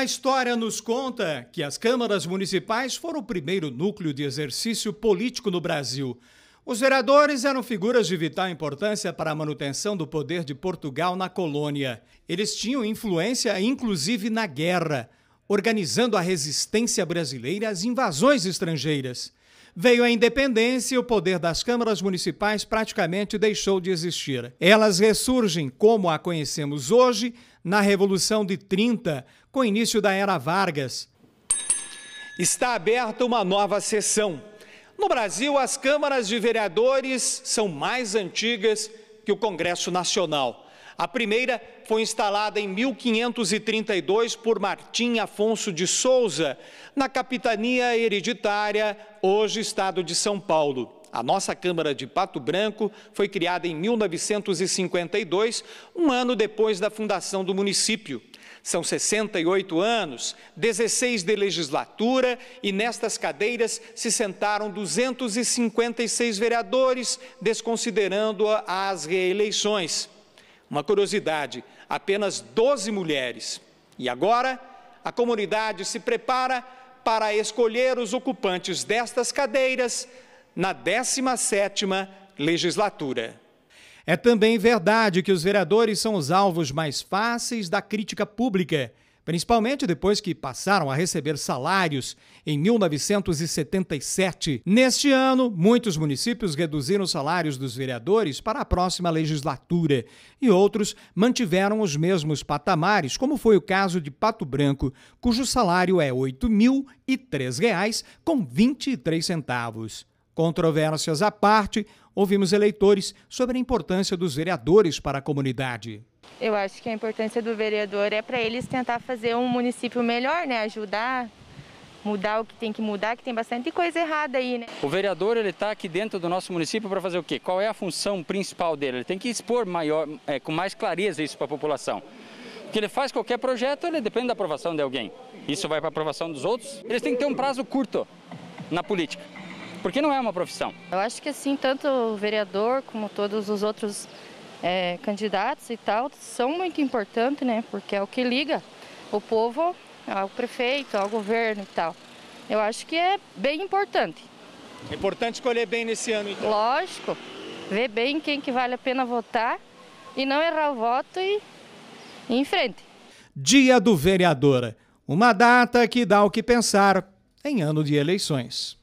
A história nos conta que as câmaras municipais foram o primeiro núcleo de exercício político no Brasil. Os vereadores eram figuras de vital importância para a manutenção do poder de Portugal na colônia. Eles tinham influência, inclusive, na guerra, organizando a resistência brasileira às invasões estrangeiras veio a independência e o poder das câmaras municipais praticamente deixou de existir. Elas ressurgem como a conhecemos hoje na Revolução de 30, com início da Era Vargas. Está aberta uma nova sessão. No Brasil, as câmaras de vereadores são mais antigas que o Congresso Nacional. A primeira foi instalada em 1532 por Martim Afonso de Souza, na capitania hereditária, hoje Estado de São Paulo. A nossa Câmara de Pato Branco foi criada em 1952, um ano depois da fundação do município. São 68 anos, 16 de legislatura e nestas cadeiras se sentaram 256 vereadores, desconsiderando as reeleições. Uma curiosidade: apenas 12 mulheres. E agora, a comunidade se prepara para escolher os ocupantes destas cadeiras na 17ª legislatura. É também verdade que os vereadores são os alvos mais fáceis da crítica pública principalmente depois que passaram a receber salários em 1977. Neste ano, muitos municípios reduziram os salários dos vereadores para a próxima legislatura e outros mantiveram os mesmos patamares, como foi o caso de Pato Branco, cujo salário é R$ 8.003,23. Controvérsias à parte, ouvimos eleitores sobre a importância dos vereadores para a comunidade. Eu acho que a importância do vereador é para eles tentar fazer um município melhor, né? Ajudar, mudar o que tem que mudar, que tem bastante coisa errada aí, né? O vereador ele está aqui dentro do nosso município para fazer o quê? Qual é a função principal dele? Ele tem que expor maior, é, com mais clareza isso para a população. Porque ele faz qualquer projeto, ele depende da aprovação de alguém. Isso vai para a aprovação dos outros. Eles têm que ter um prazo curto na política, porque não é uma profissão. Eu acho que assim tanto o vereador como todos os outros é, candidatos e tal são muito importantes, né? Porque é o que liga o povo ao prefeito, ao governo e tal. Eu acho que é bem importante. É importante escolher bem nesse ano, então. Lógico, ver bem quem que vale a pena votar e não errar o voto e, ir em frente. Dia do Vereador, uma data que dá o que pensar em ano de eleições.